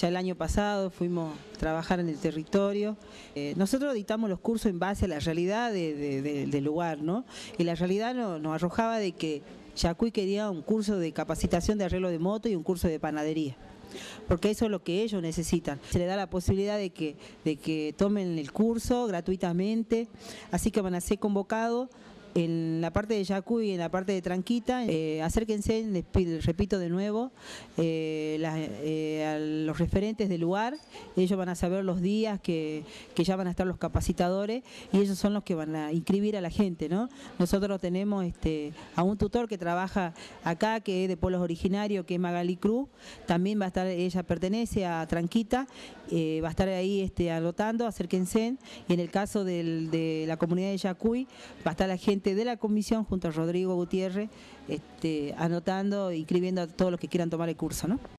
ya el año pasado fuimos a trabajar en el territorio. Eh, nosotros editamos los cursos en base a la realidad del lugar, ¿no? Y la realidad nos arrojaba de que Yacuy quería un curso de capacitación de arreglo de moto y un curso de panadería porque eso es lo que ellos necesitan. Se le da la posibilidad de que, tomen el curso gratuitamente, así que van a ser convocados en la parte de Yacuy y en la parte de Tranquita. Eh, acérquense, repito de nuevo, eh, al los referentes del lugar, ellos van a saber los días que, ya van a estar los capacitadores y ellos son los que van a inscribir a la gente, ¿no? Nosotros tenemos este, a un tutor que trabaja acá, que es de pueblos originarios, que es Magali Cruz, también va a estar, ella pertenece a Tranquita, eh, va a estar ahí este, anotando, acérquense, y en el caso de la comunidad de Yacuy, va a estar la gente de la comisión junto a Rodrigo Gutiérrez, este, anotando, inscribiendo a todos los que quieran tomar el curso, ¿no?